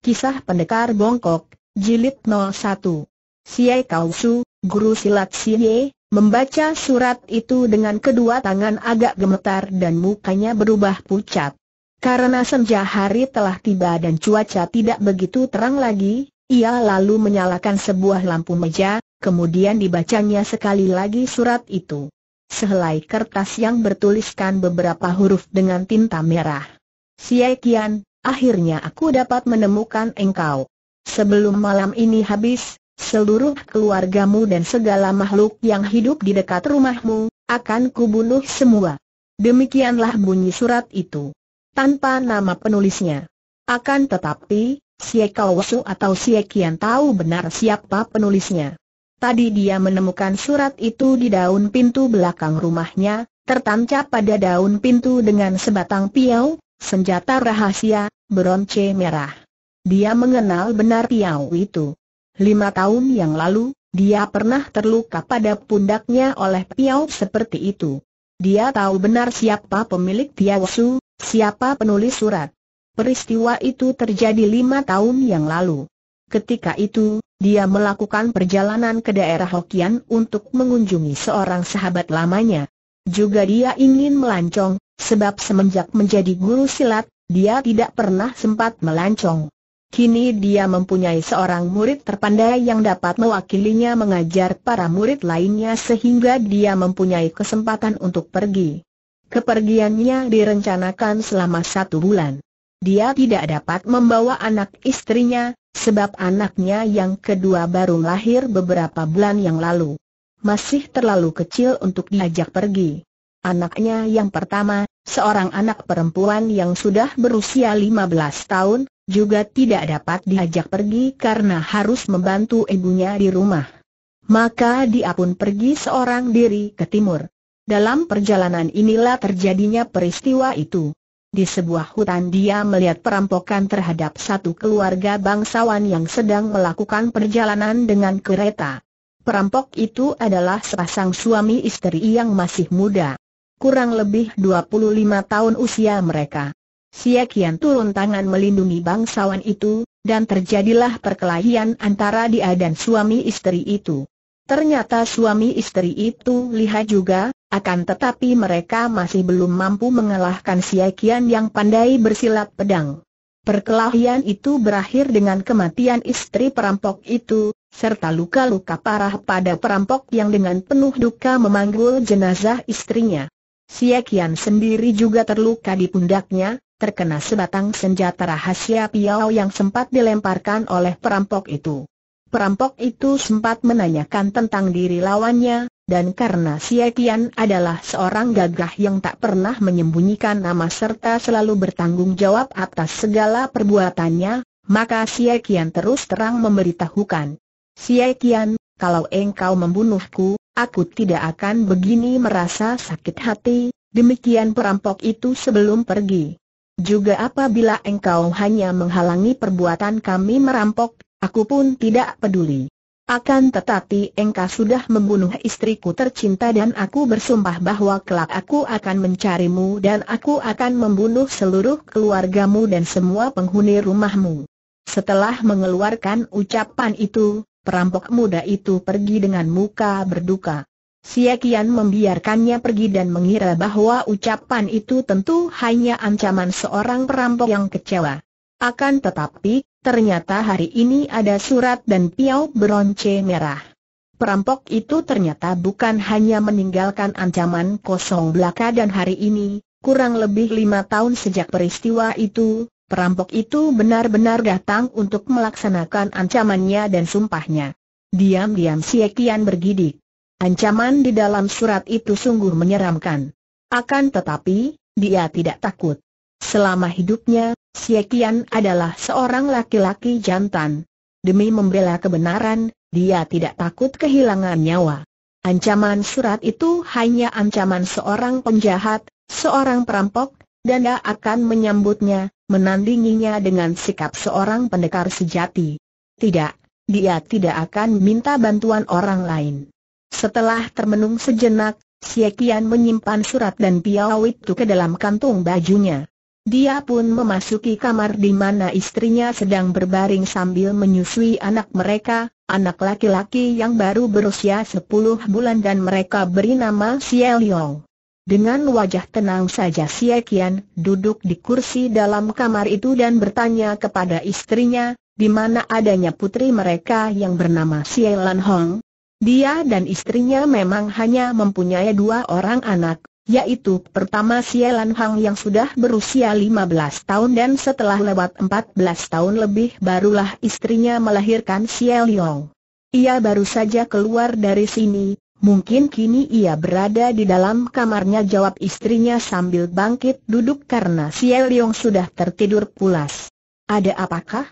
Kisah Pendekar Bongkok, Jilid 01 Siai Kausu, Guru Silat Siye, membaca surat itu dengan kedua tangan agak gemetar dan mukanya berubah pucat. Karena senja hari telah tiba dan cuaca tidak begitu terang lagi, ia lalu menyalakan sebuah lampu meja, kemudian dibacanya sekali lagi surat itu. Sehelai kertas yang bertuliskan beberapa huruf dengan tinta merah. Siai Kian, akhirnya aku dapat menemukan engkau. Sebelum malam ini habis, seluruh keluargamu dan segala makhluk yang hidup di dekat rumahmu, akan kubunuh semua. Demikianlah bunyi surat itu. Tanpa nama penulisnya. Akan tetapi, si Wesu atau Siekian tahu benar siapa penulisnya. Tadi dia menemukan surat itu di daun pintu belakang rumahnya, tertancap pada daun pintu dengan sebatang piau, senjata rahasia, beronce merah. Dia mengenal benar Tiau itu. Lima tahun yang lalu, dia pernah terluka pada pundaknya oleh Tiau seperti itu. Dia tahu benar siapa pemilik Tiau Su, siapa penulis surat. Peristiwa itu terjadi lima tahun yang lalu. Ketika itu, dia melakukan perjalanan ke daerah Hokian untuk mengunjungi seorang sahabat lamanya, juga dia ingin melancong, sebab semenjak menjadi guru silat, dia tidak pernah sempat melancong. Kini dia mempunyai seorang murid terpandai yang dapat mewakilinya mengajar para murid lainnya sehingga dia mempunyai kesempatan untuk pergi. Kepergiannya direncanakan selama satu bulan. Dia tidak dapat membawa anak istrinya, sebab anaknya yang kedua baru lahir beberapa bulan yang lalu masih terlalu kecil untuk diajak pergi. Anaknya yang pertama, seorang anak perempuan yang sudah berusia 15 tahun, juga tidak dapat diajak pergi karena harus membantu ibunya di rumah. Maka dia pun pergi seorang diri ke timur. Dalam perjalanan inilah terjadinya peristiwa itu. Di sebuah hutan dia melihat perampokan terhadap satu keluarga bangsawan yang sedang melakukan perjalanan dengan kereta. Perampok itu adalah sepasang suami istri yang masih muda. Kurang lebih 25 tahun usia mereka. Siakian turun tangan melindungi bangsawan itu, dan terjadilah perkelahian antara dia dan suami istri itu. Ternyata suami istri itu lihat juga, akan tetapi mereka masih belum mampu mengalahkan Siakian yang pandai bersilat pedang. Perkelahian itu berakhir dengan kematian istri perampok itu, serta luka-luka parah pada perampok yang dengan penuh duka memanggul jenazah istrinya. Siakian sendiri juga terluka di pundaknya, terkena sebatang senjata rahasia piau yang sempat dilemparkan oleh perampok itu. Perampok itu sempat menanyakan tentang diri lawannya, dan karena Siakian adalah seorang gagah yang tak pernah menyembunyikan nama serta selalu bertanggung jawab atas segala perbuatannya, maka Siakian terus terang memberitahukan. Siakian, kalau engkau membunuhku, aku tidak akan begini merasa sakit hati, demikian perampok itu sebelum pergi. Juga apabila engkau hanya menghalangi perbuatan kami merampok, aku pun tidak peduli. Akan tetapi engkau sudah membunuh istriku tercinta dan aku bersumpah bahwa kelak aku akan mencarimu dan aku akan membunuh seluruh keluargamu dan semua penghuni rumahmu. Setelah mengeluarkan ucapan itu, perampok muda itu pergi dengan muka berduka. Siakian membiarkannya pergi dan mengira bahwa ucapan itu tentu hanya ancaman seorang perampok yang kecewa. Akan tetapi, Ternyata hari ini ada surat dan piau beronce merah. Perampok itu ternyata bukan hanya meninggalkan ancaman kosong belaka dan hari ini, kurang lebih lima tahun sejak peristiwa itu, perampok itu benar-benar datang untuk melaksanakan ancamannya dan sumpahnya. Diam-diam si Ekian bergidik. Ancaman di dalam surat itu sungguh menyeramkan. Akan tetapi, dia tidak takut. Selama hidupnya, Siekian adalah seorang laki-laki jantan. Demi membela kebenaran, dia tidak takut kehilangan nyawa. Ancaman surat itu hanya ancaman seorang penjahat, seorang perampok, dan dia akan menyambutnya, menandinginya dengan sikap seorang pendekar sejati. Tidak, dia tidak akan minta bantuan orang lain. Setelah termenung sejenak, Siekian menyimpan surat dan piawit itu ke dalam kantung bajunya. Dia pun memasuki kamar di mana istrinya sedang berbaring sambil menyusui anak mereka, anak laki-laki yang baru berusia 10 bulan dan mereka beri nama Xie Liang. Dengan wajah tenang saja Xie Qian duduk di kursi dalam kamar itu dan bertanya kepada istrinya, di mana adanya putri mereka yang bernama Xie Lan Hong. Dia dan istrinya memang hanya mempunyai dua orang anak, yaitu pertama Sialan Hang yang sudah berusia 15 tahun dan setelah lewat 14 tahun lebih barulah istrinya melahirkan Sial Yong. Ia baru saja keluar dari sini, mungkin kini ia berada di dalam kamarnya jawab istrinya sambil bangkit duduk karena Sial Yong sudah tertidur pulas. Ada apakah?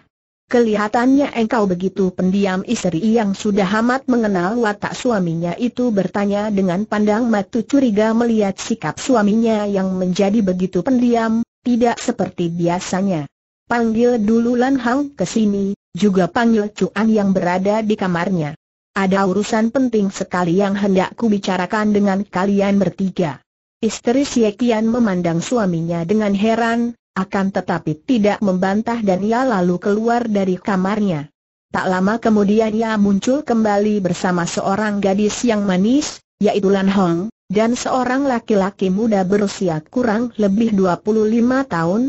Kelihatannya engkau begitu pendiam istri yang sudah amat mengenal watak suaminya itu bertanya dengan pandang mata curiga melihat sikap suaminya yang menjadi begitu pendiam, tidak seperti biasanya. Panggil dulu Lan Hang ke sini, juga panggil Cuan yang berada di kamarnya. Ada urusan penting sekali yang hendak ku bicarakan dengan kalian bertiga. Istri Siekian memandang suaminya dengan heran, akan tetapi tidak membantah dan ia lalu keluar dari kamarnya. Tak lama kemudian ia muncul kembali bersama seorang gadis yang manis, yaitu Lan Hong, dan seorang laki-laki muda berusia kurang lebih 25 tahun.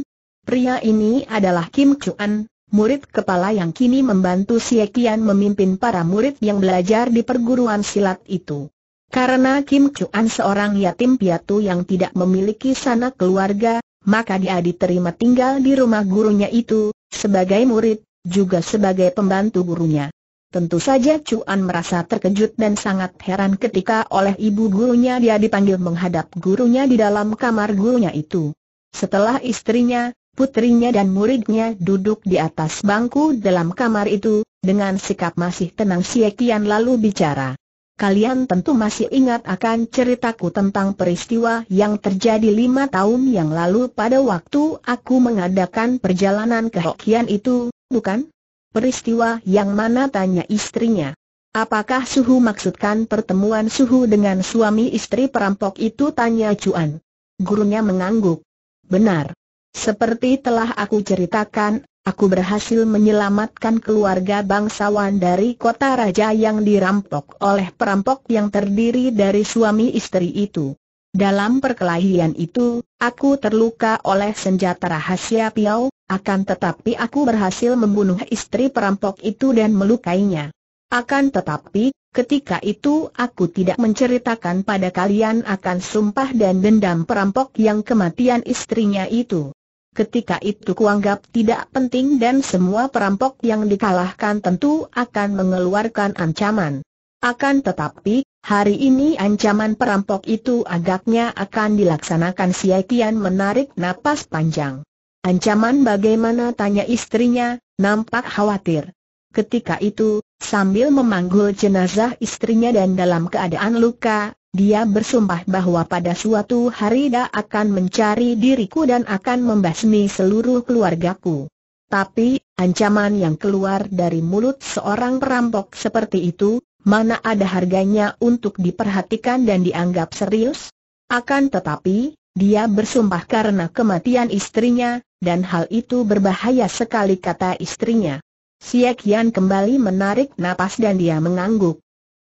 Pria ini adalah Kim Chuan, murid kepala yang kini membantu Sie Kian memimpin para murid yang belajar di perguruan silat itu. Karena Kim Chuan seorang yatim piatu yang tidak memiliki sanak keluarga, maka dia diterima tinggal di rumah gurunya itu, sebagai murid, juga sebagai pembantu gurunya. Tentu saja Cuan merasa terkejut dan sangat heran ketika oleh ibu gurunya dia dipanggil menghadap gurunya di dalam kamar gurunya itu. Setelah istrinya, putrinya dan muridnya duduk di atas bangku dalam kamar itu, dengan sikap masih tenang Siekian lalu bicara. Kalian tentu masih ingat akan ceritaku tentang peristiwa yang terjadi lima tahun yang lalu pada waktu aku mengadakan perjalanan ke Hokian itu, bukan? Peristiwa yang mana tanya istrinya. Apakah Suhu maksudkan pertemuan Suhu dengan suami istri perampok itu tanya Cuan. Gurunya mengangguk. Benar. Seperti telah aku ceritakan, aku berhasil menyelamatkan keluarga bangsawan dari kota raja yang dirampok oleh perampok yang terdiri dari suami istri itu. Dalam perkelahian itu, aku terluka oleh senjata rahasia Piau, akan tetapi aku berhasil membunuh istri perampok itu dan melukainya. Akan tetapi, ketika itu aku tidak menceritakan pada kalian akan sumpah dan dendam perampok yang kematian istrinya itu ketika itu kuanggap tidak penting dan semua perampok yang dikalahkan tentu akan mengeluarkan ancaman. Akan tetapi, hari ini ancaman perampok itu agaknya akan dilaksanakan si Aikian menarik napas panjang. Ancaman bagaimana tanya istrinya, nampak khawatir. Ketika itu, sambil memanggul jenazah istrinya dan dalam keadaan luka, dia bersumpah bahwa pada suatu hari dia akan mencari diriku dan akan membasmi seluruh keluargaku. Tapi, ancaman yang keluar dari mulut seorang perampok seperti itu, mana ada harganya untuk diperhatikan dan dianggap serius? Akan tetapi, dia bersumpah karena kematian istrinya, dan hal itu berbahaya sekali kata istrinya. Siak Yan kembali menarik napas dan dia mengangguk.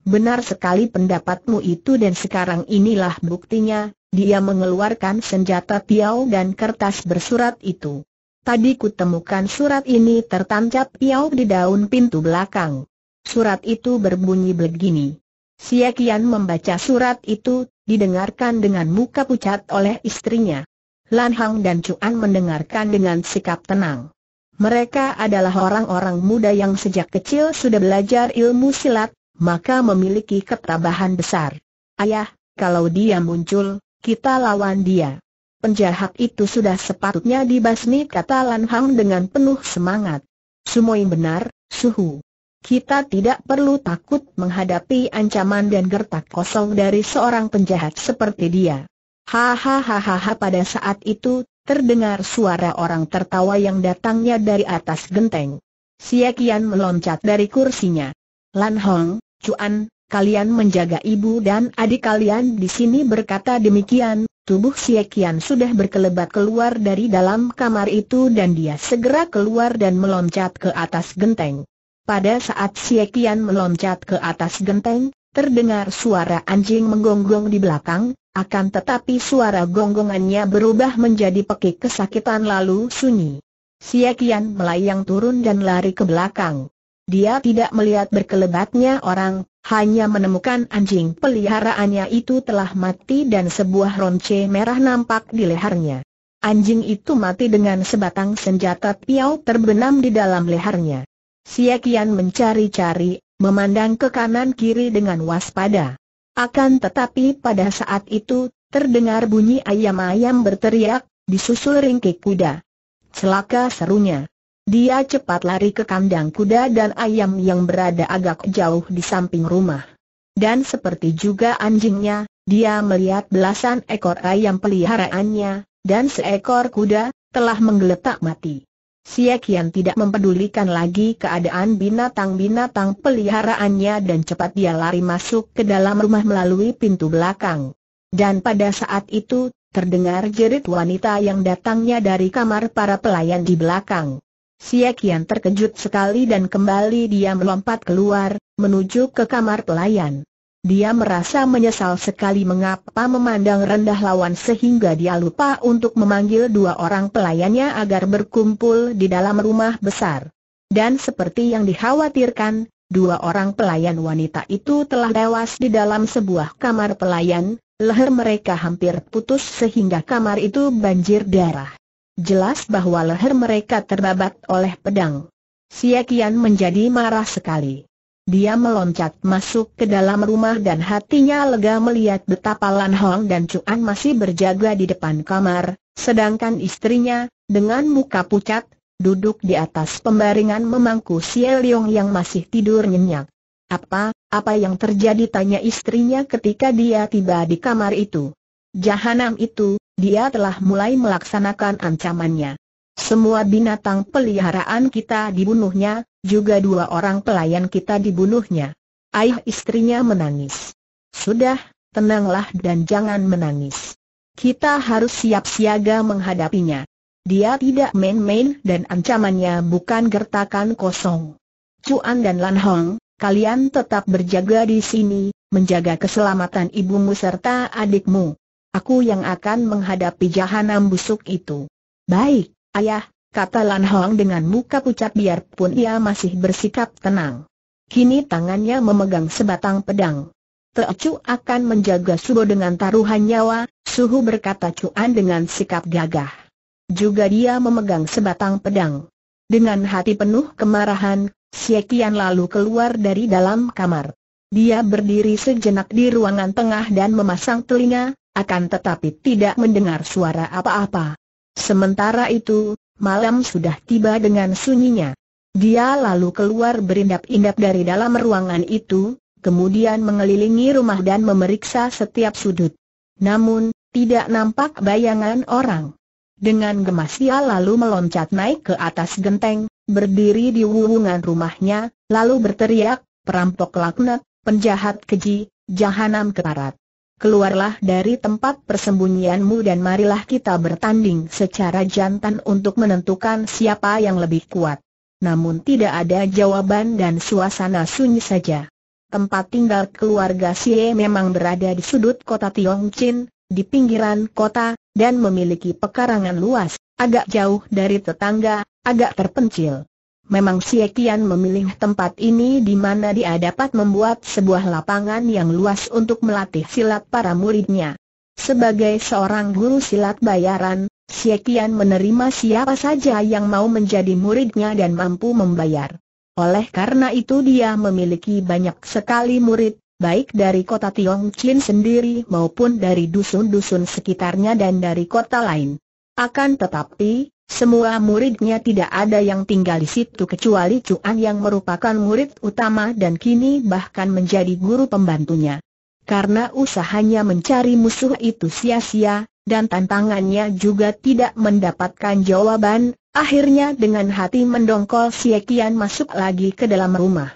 Benar sekali pendapatmu itu dan sekarang inilah buktinya, dia mengeluarkan senjata Piau dan kertas bersurat itu. Tadi kutemukan surat ini tertancap Piau di daun pintu belakang. Surat itu berbunyi begini. Siakian membaca surat itu, didengarkan dengan muka pucat oleh istrinya. Lan Hang dan Cuan mendengarkan dengan sikap tenang. Mereka adalah orang-orang muda yang sejak kecil sudah belajar ilmu silat, maka memiliki ketabahan besar. Ayah, kalau dia muncul, kita lawan dia. Penjahat itu sudah sepatutnya dibasmi kata Lan Hang dengan penuh semangat. Sumoi benar, suhu. Kita tidak perlu takut menghadapi ancaman dan gertak kosong dari seorang penjahat seperti dia. Hahaha pada saat itu, terdengar suara orang tertawa yang datangnya dari atas genteng. Siakian meloncat dari kursinya. Lan Hong, Cuan, kalian menjaga ibu dan adik kalian di sini berkata demikian, tubuh Siakian sudah berkelebat keluar dari dalam kamar itu dan dia segera keluar dan meloncat ke atas genteng. Pada saat Siakian meloncat ke atas genteng, terdengar suara anjing menggonggong di belakang, akan tetapi suara gonggongannya berubah menjadi pekik kesakitan lalu sunyi. Siakian melayang turun dan lari ke belakang. Dia tidak melihat berkelebatnya orang, hanya menemukan anjing peliharaannya itu telah mati dan sebuah ronce merah nampak di lehernya. Anjing itu mati dengan sebatang senjata piau terbenam di dalam lehernya. Siakian mencari-cari, memandang ke kanan-kiri dengan waspada. Akan tetapi pada saat itu, terdengar bunyi ayam-ayam berteriak, disusul ringkik kuda. Celaka serunya. Dia cepat lari ke kandang kuda dan ayam yang berada agak jauh di samping rumah. Dan seperti juga anjingnya, dia melihat belasan ekor ayam peliharaannya, dan seekor kuda, telah menggeletak mati. Siakian tidak mempedulikan lagi keadaan binatang-binatang peliharaannya dan cepat dia lari masuk ke dalam rumah melalui pintu belakang. Dan pada saat itu, terdengar jerit wanita yang datangnya dari kamar para pelayan di belakang. Siakian terkejut sekali dan kembali dia melompat keluar, menuju ke kamar pelayan. Dia merasa menyesal sekali mengapa memandang rendah lawan sehingga dia lupa untuk memanggil dua orang pelayannya agar berkumpul di dalam rumah besar. Dan seperti yang dikhawatirkan, dua orang pelayan wanita itu telah tewas di dalam sebuah kamar pelayan, leher mereka hampir putus sehingga kamar itu banjir darah. Jelas bahwa leher mereka terbabat oleh pedang. Siakian menjadi marah sekali. Dia meloncat masuk ke dalam rumah dan hatinya lega melihat betapa Lan Hong dan Chuan masih berjaga di depan kamar, sedangkan istrinya, dengan muka pucat, duduk di atas pembaringan memangku Xie Liong yang masih tidur nyenyak. Apa, apa yang terjadi tanya istrinya ketika dia tiba di kamar itu. Jahanam itu, dia telah mulai melaksanakan ancamannya. Semua binatang peliharaan kita dibunuhnya, juga dua orang pelayan kita dibunuhnya. Ayah istrinya menangis. Sudah, tenanglah dan jangan menangis. Kita harus siap siaga menghadapinya. Dia tidak main-main dan ancamannya bukan gertakan kosong. Cuan dan Lan Hong, kalian tetap berjaga di sini, menjaga keselamatan ibumu serta adikmu. Aku yang akan menghadapi jahanam busuk itu. Baik, ayah, kata Lan Hong dengan muka pucat biarpun ia masih bersikap tenang. Kini tangannya memegang sebatang pedang. Teocu akan menjaga Subo dengan taruhan nyawa, Suhu berkata Cuan dengan sikap gagah. Juga dia memegang sebatang pedang. Dengan hati penuh kemarahan, Siekian lalu keluar dari dalam kamar. Dia berdiri sejenak di ruangan tengah dan memasang telinga, akan tetapi tidak mendengar suara apa-apa. Sementara itu, malam sudah tiba dengan sunyinya. Dia lalu keluar berindap-indap dari dalam ruangan itu, kemudian mengelilingi rumah dan memeriksa setiap sudut. Namun, tidak nampak bayangan orang. Dengan gemas ia lalu meloncat naik ke atas genteng, berdiri di wuwungan rumahnya, lalu berteriak, perampok laknat, penjahat keji, jahanam keparat keluarlah dari tempat persembunyianmu dan marilah kita bertanding secara jantan untuk menentukan siapa yang lebih kuat. Namun tidak ada jawaban dan suasana sunyi saja. Tempat tinggal keluarga Xie memang berada di sudut kota Tiongchin, di pinggiran kota, dan memiliki pekarangan luas, agak jauh dari tetangga, agak terpencil. Memang Siekian memilih tempat ini di mana dia dapat membuat sebuah lapangan yang luas untuk melatih silat para muridnya. Sebagai seorang guru silat bayaran, Siekian menerima siapa saja yang mau menjadi muridnya dan mampu membayar. Oleh karena itu dia memiliki banyak sekali murid, baik dari kota Chin sendiri maupun dari dusun-dusun sekitarnya dan dari kota lain. Akan tetapi, semua muridnya tidak ada yang tinggal di situ kecuali Cuan yang merupakan murid utama dan kini bahkan menjadi guru pembantunya. Karena usahanya mencari musuh itu sia-sia, dan tantangannya juga tidak mendapatkan jawaban, akhirnya dengan hati mendongkol Siekian masuk lagi ke dalam rumah.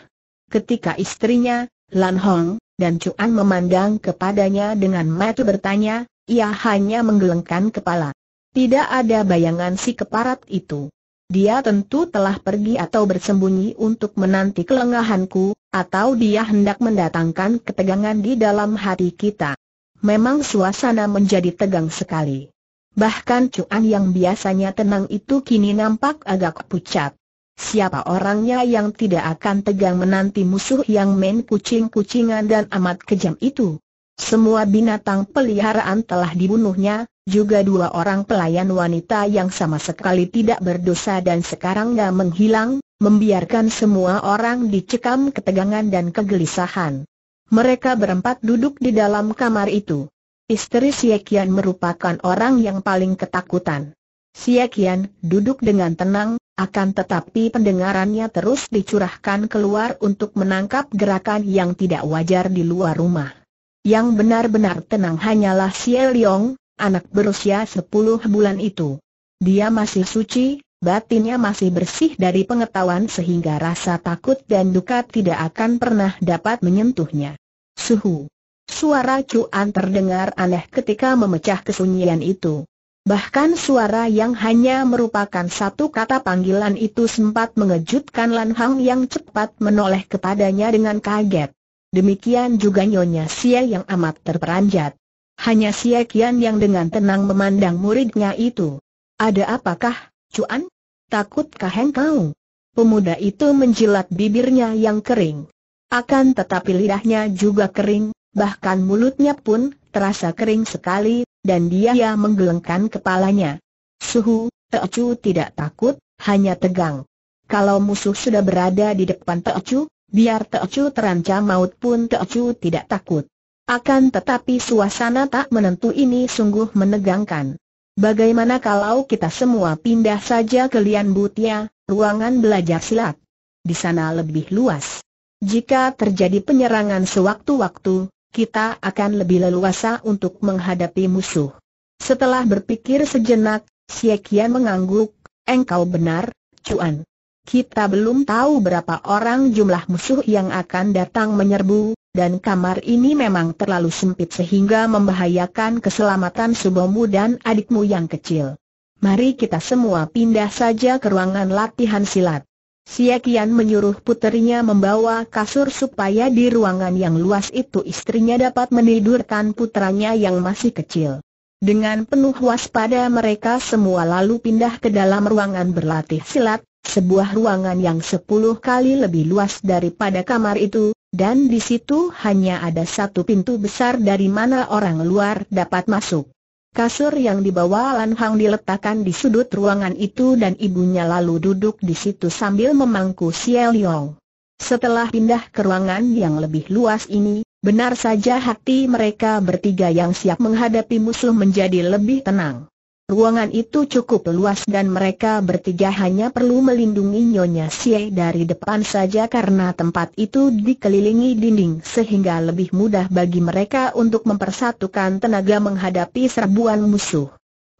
Ketika istrinya, Lan Hong, dan Cuan memandang kepadanya dengan mata bertanya, ia hanya menggelengkan kepala. Tidak ada bayangan si keparat itu. Dia tentu telah pergi atau bersembunyi untuk menanti kelengahanku, atau dia hendak mendatangkan ketegangan di dalam hati kita. Memang suasana menjadi tegang sekali. Bahkan Cuan yang biasanya tenang itu kini nampak agak pucat. Siapa orangnya yang tidak akan tegang menanti musuh yang main kucing-kucingan dan amat kejam itu? Semua binatang peliharaan telah dibunuhnya, juga dua orang pelayan wanita yang sama sekali tidak berdosa dan sekarang dah menghilang, membiarkan semua orang dicekam ketegangan dan kegelisahan. Mereka berempat duduk di dalam kamar itu. Istri Siakian merupakan orang yang paling ketakutan. Siakian duduk dengan tenang, akan tetapi pendengarannya terus dicurahkan keluar untuk menangkap gerakan yang tidak wajar di luar rumah. Yang benar-benar tenang hanyalah Xie Liong, anak berusia 10 bulan itu. Dia masih suci, batinnya masih bersih dari pengetahuan sehingga rasa takut dan duka tidak akan pernah dapat menyentuhnya. Suhu. Suara cuan terdengar aneh ketika memecah kesunyian itu. Bahkan suara yang hanya merupakan satu kata panggilan itu sempat mengejutkan Lan Hang yang cepat menoleh kepadanya dengan kaget. Demikian juga Nyonya Sia yang amat terperanjat. Hanya Sia Kian yang dengan tenang memandang muridnya itu. Ada apakah, Cuan? Takutkah engkau? Pemuda itu menjilat bibirnya yang kering. Akan tetapi lidahnya juga kering, bahkan mulutnya pun terasa kering sekali, dan dia ya menggelengkan kepalanya. Suhu, Teocu tidak takut, hanya tegang. Kalau musuh sudah berada di depan Teocu, Biar Teocu terancam maut pun Teocu tidak takut. Akan tetapi suasana tak menentu ini sungguh menegangkan. Bagaimana kalau kita semua pindah saja ke Lian Butia, ruangan belajar silat? Di sana lebih luas. Jika terjadi penyerangan sewaktu-waktu, kita akan lebih leluasa untuk menghadapi musuh. Setelah berpikir sejenak, Siekian mengangguk, engkau benar, Cuan. Kita belum tahu berapa orang jumlah musuh yang akan datang menyerbu, dan kamar ini memang terlalu sempit sehingga membahayakan keselamatan subomu dan adikmu yang kecil. Mari kita semua pindah saja ke ruangan latihan silat. Siakian menyuruh puterinya membawa kasur supaya di ruangan yang luas itu istrinya dapat menidurkan putranya yang masih kecil. Dengan penuh waspada mereka semua lalu pindah ke dalam ruangan berlatih silat, sebuah ruangan yang sepuluh kali lebih luas daripada kamar itu, dan di situ hanya ada satu pintu besar dari mana orang luar dapat masuk. Kasur yang dibawa Lan Hang diletakkan di sudut ruangan itu dan ibunya lalu duduk di situ sambil memangku Xiao Setelah pindah ke ruangan yang lebih luas ini, benar saja hati mereka bertiga yang siap menghadapi musuh menjadi lebih tenang. Ruangan itu cukup luas dan mereka bertiga hanya perlu melindungi Nyonya Xie dari depan saja karena tempat itu dikelilingi dinding sehingga lebih mudah bagi mereka untuk mempersatukan tenaga menghadapi serbuan musuh.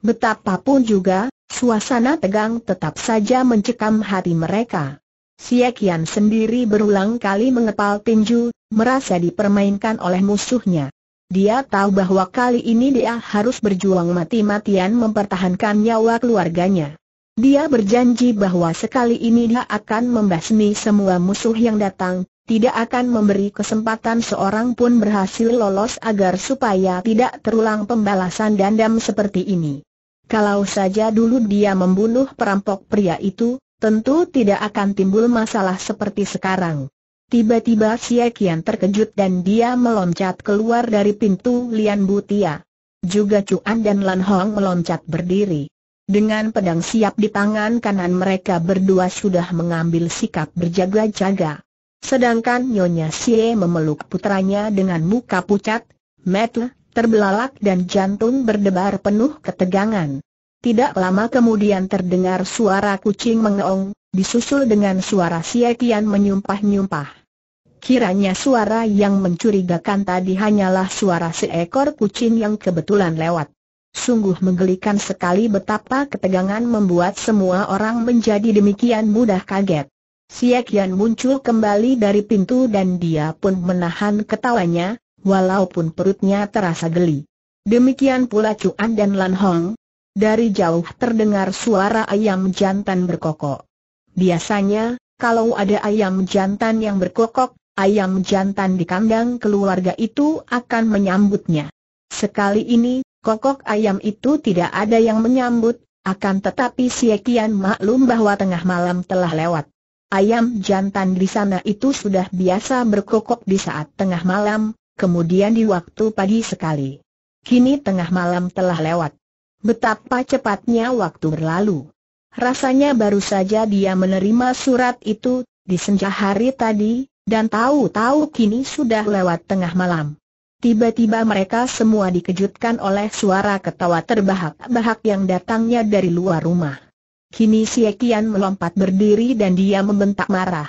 Betapapun juga, suasana tegang tetap saja mencekam hati mereka. Xie Qian sendiri berulang kali mengepal tinju, merasa dipermainkan oleh musuhnya. Dia tahu bahwa kali ini dia harus berjuang mati-matian mempertahankan nyawa keluarganya. Dia berjanji bahwa sekali ini dia akan membasmi semua musuh yang datang, tidak akan memberi kesempatan seorang pun berhasil lolos agar supaya tidak terulang pembalasan dendam seperti ini. Kalau saja dulu dia membunuh perampok pria itu, tentu tidak akan timbul masalah seperti sekarang. Tiba-tiba Xie Qian terkejut dan dia meloncat keluar dari pintu Lian Butia. Juga Cuan dan Lan Hong meloncat berdiri. Dengan pedang siap di tangan kanan mereka berdua sudah mengambil sikap berjaga-jaga. Sedangkan Nyonya Xie memeluk putranya dengan muka pucat, metel, terbelalak dan jantung berdebar penuh ketegangan. Tidak lama kemudian terdengar suara kucing mengeong, disusul dengan suara Xie Qian menyumpah-nyumpah. Kiranya suara yang mencurigakan tadi hanyalah suara seekor kucing yang kebetulan lewat. Sungguh menggelikan sekali betapa ketegangan membuat semua orang menjadi demikian mudah kaget. Siakian muncul kembali dari pintu dan dia pun menahan ketawanya, walaupun perutnya terasa geli. Demikian pula Cuan dan Lan Hong. Dari jauh terdengar suara ayam jantan berkokok. Biasanya, kalau ada ayam jantan yang berkokok, ayam jantan di kandang keluarga itu akan menyambutnya. Sekali ini, kokok ayam itu tidak ada yang menyambut, akan tetapi siakian maklum bahwa tengah malam telah lewat. Ayam jantan di sana itu sudah biasa berkokok di saat tengah malam, kemudian di waktu pagi sekali. Kini tengah malam telah lewat. Betapa cepatnya waktu berlalu. Rasanya baru saja dia menerima surat itu, di senja hari tadi, dan tahu-tahu kini sudah lewat tengah malam. Tiba-tiba mereka semua dikejutkan oleh suara ketawa terbahak-bahak yang datangnya dari luar rumah. Kini si Ekian melompat berdiri dan dia membentak marah.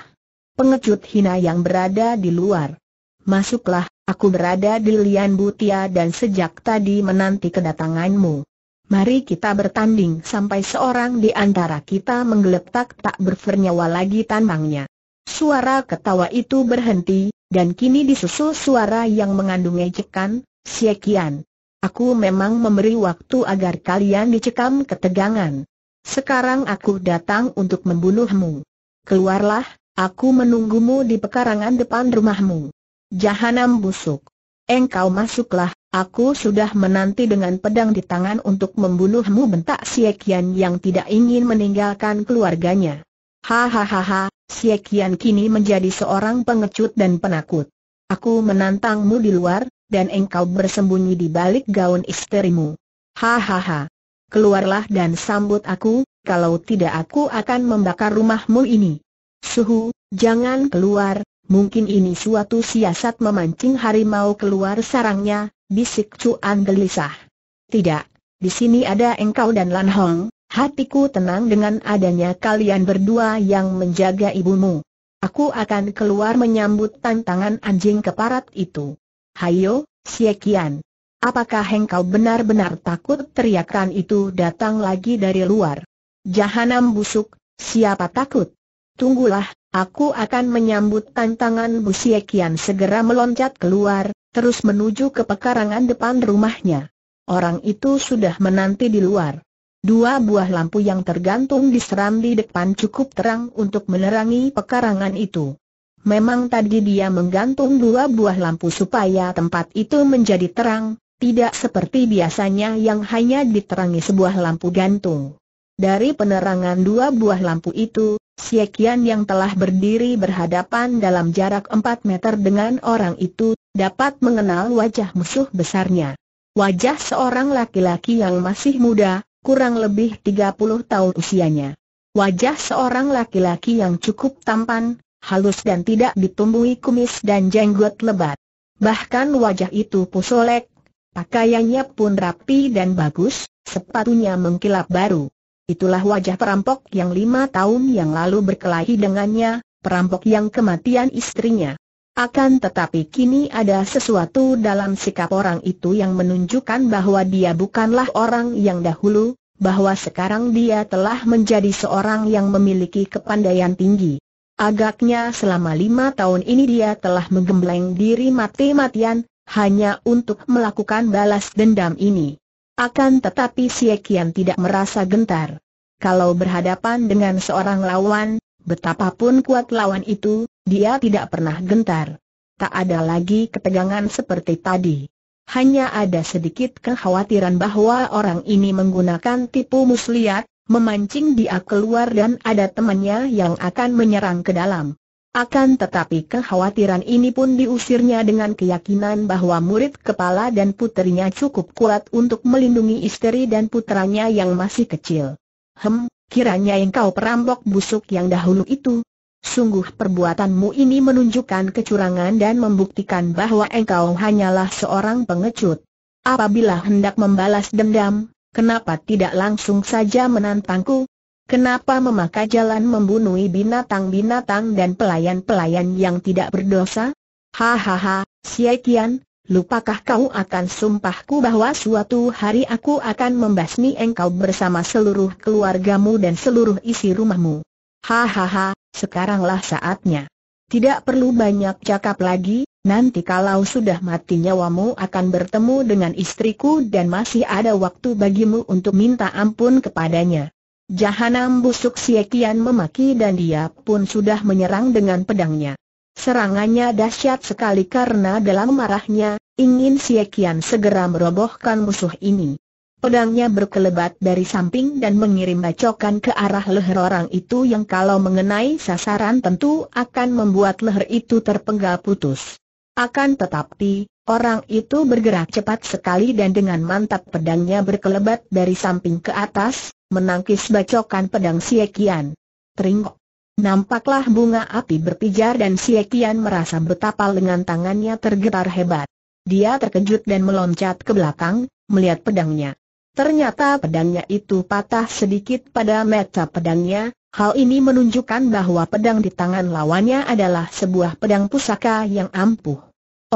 Pengecut hina yang berada di luar. Masuklah, aku berada di Lian Butia dan sejak tadi menanti kedatanganmu. Mari kita bertanding sampai seorang di antara kita menggeletak tak bernyawa lagi tanangnya. Suara ketawa itu berhenti, dan kini disusul suara yang mengandung ejekan, Siekian. Aku memang memberi waktu agar kalian dicekam ketegangan. Sekarang aku datang untuk membunuhmu. Keluarlah, aku menunggumu di pekarangan depan rumahmu. Jahanam busuk. Engkau masuklah, aku sudah menanti dengan pedang di tangan untuk membunuhmu bentak Siekian yang tidak ingin meninggalkan keluarganya. Hahaha, Siekian kini menjadi seorang pengecut dan penakut. Aku menantangmu di luar, dan engkau bersembunyi di balik gaun istrimu. Hahaha. Keluarlah dan sambut aku, kalau tidak aku akan membakar rumahmu ini. Suhu, jangan keluar, mungkin ini suatu siasat memancing harimau keluar sarangnya, bisik Cuan gelisah. Tidak, di sini ada engkau dan Lan Hong, Hatiku tenang dengan adanya kalian berdua yang menjaga ibumu. Aku akan keluar menyambut tantangan anjing keparat itu. Hayo, Siekian. Apakah engkau benar-benar takut teriakan itu datang lagi dari luar? Jahanam busuk, siapa takut? Tunggulah, aku akan menyambut tantangan Bu Siekian segera meloncat keluar, terus menuju ke pekarangan depan rumahnya. Orang itu sudah menanti di luar. Dua buah lampu yang tergantung di serambi depan cukup terang untuk menerangi pekarangan itu. Memang tadi dia menggantung dua buah lampu supaya tempat itu menjadi terang, tidak seperti biasanya yang hanya diterangi sebuah lampu gantung. Dari penerangan dua buah lampu itu, Siekian yang telah berdiri berhadapan dalam jarak empat meter dengan orang itu, dapat mengenal wajah musuh besarnya. Wajah seorang laki-laki yang masih muda, kurang lebih 30 tahun usianya. Wajah seorang laki-laki yang cukup tampan, halus dan tidak ditumbuhi kumis dan jenggot lebat. Bahkan wajah itu pusolek, pakaiannya pun rapi dan bagus, sepatunya mengkilap baru. Itulah wajah perampok yang lima tahun yang lalu berkelahi dengannya, perampok yang kematian istrinya. Akan tetapi kini ada sesuatu dalam sikap orang itu yang menunjukkan bahwa dia bukanlah orang yang dahulu, bahwa sekarang dia telah menjadi seorang yang memiliki kepandaian tinggi. Agaknya selama lima tahun ini dia telah menggembleng diri mati-matian, hanya untuk melakukan balas dendam ini. Akan tetapi Siekian tidak merasa gentar. Kalau berhadapan dengan seorang lawan, Betapapun kuat lawan itu, dia tidak pernah gentar. Tak ada lagi ketegangan seperti tadi. Hanya ada sedikit kekhawatiran bahwa orang ini menggunakan tipu muslihat, memancing dia keluar dan ada temannya yang akan menyerang ke dalam. Akan tetapi kekhawatiran ini pun diusirnya dengan keyakinan bahwa murid kepala dan putrinya cukup kuat untuk melindungi istri dan putranya yang masih kecil. Hem, Kiranya engkau perampok busuk yang dahulu itu. Sungguh perbuatanmu ini menunjukkan kecurangan dan membuktikan bahwa engkau hanyalah seorang pengecut. Apabila hendak membalas dendam, kenapa tidak langsung saja menantangku? Kenapa memakai jalan membunuh binatang-binatang dan pelayan-pelayan yang tidak berdosa? Hahaha, Siakian, Lupakah kau akan sumpahku bahwa suatu hari aku akan membasmi engkau bersama seluruh keluargamu dan seluruh isi rumahmu? Hahaha, sekaranglah saatnya. Tidak perlu banyak cakap lagi, nanti kalau sudah mati nyawamu akan bertemu dengan istriku dan masih ada waktu bagimu untuk minta ampun kepadanya. Jahanam busuk Siekian memaki dan dia pun sudah menyerang dengan pedangnya. Serangannya dahsyat sekali karena dalam marahnya, ingin Siekian segera merobohkan musuh ini. Pedangnya berkelebat dari samping dan mengirim bacokan ke arah leher orang itu yang kalau mengenai sasaran tentu akan membuat leher itu terpenggal putus. Akan tetapi, orang itu bergerak cepat sekali dan dengan mantap pedangnya berkelebat dari samping ke atas, menangkis bacokan pedang Siekian. Teringok. Nampaklah bunga api berpijar dan Siekian merasa betapa lengan tangannya tergetar hebat. Dia terkejut dan meloncat ke belakang, melihat pedangnya. Ternyata pedangnya itu patah sedikit pada meta pedangnya, hal ini menunjukkan bahwa pedang di tangan lawannya adalah sebuah pedang pusaka yang ampuh.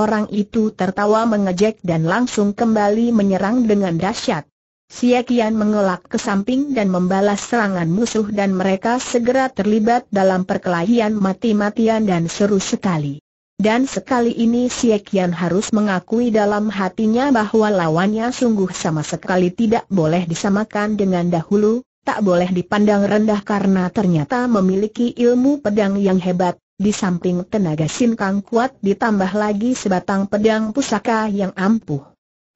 Orang itu tertawa mengejek dan langsung kembali menyerang dengan dahsyat. Siakian mengelak ke samping dan membalas serangan musuh dan mereka segera terlibat dalam perkelahian mati-matian dan seru sekali. Dan sekali ini Siakian harus mengakui dalam hatinya bahwa lawannya sungguh sama sekali tidak boleh disamakan dengan dahulu, tak boleh dipandang rendah karena ternyata memiliki ilmu pedang yang hebat, di samping tenaga sinkang kuat ditambah lagi sebatang pedang pusaka yang ampuh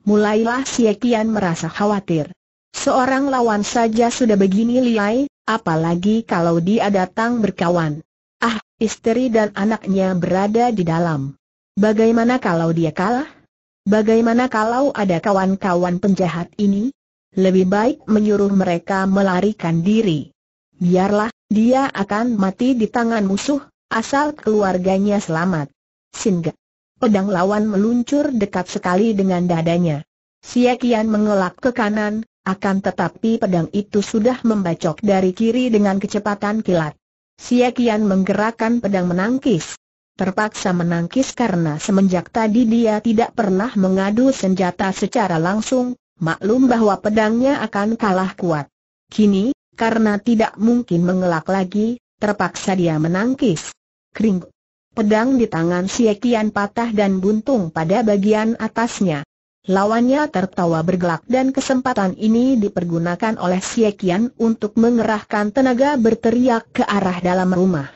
mulailah Xie merasa khawatir. Seorang lawan saja sudah begini liai, apalagi kalau dia datang berkawan. Ah, istri dan anaknya berada di dalam. Bagaimana kalau dia kalah? Bagaimana kalau ada kawan-kawan penjahat ini? Lebih baik menyuruh mereka melarikan diri. Biarlah, dia akan mati di tangan musuh, asal keluarganya selamat. Singa. Pedang lawan meluncur dekat sekali dengan dadanya. Siakian mengelak ke kanan, akan tetapi pedang itu sudah membacok dari kiri dengan kecepatan kilat. Siakian menggerakkan pedang menangkis. Terpaksa menangkis karena semenjak tadi dia tidak pernah mengadu senjata secara langsung, maklum bahwa pedangnya akan kalah kuat. Kini, karena tidak mungkin mengelak lagi, terpaksa dia menangkis. Kering. Pedang di tangan Siakian patah dan buntung pada bagian atasnya. Lawannya tertawa bergelak dan kesempatan ini dipergunakan oleh Siakian untuk mengerahkan tenaga berteriak ke arah dalam rumah.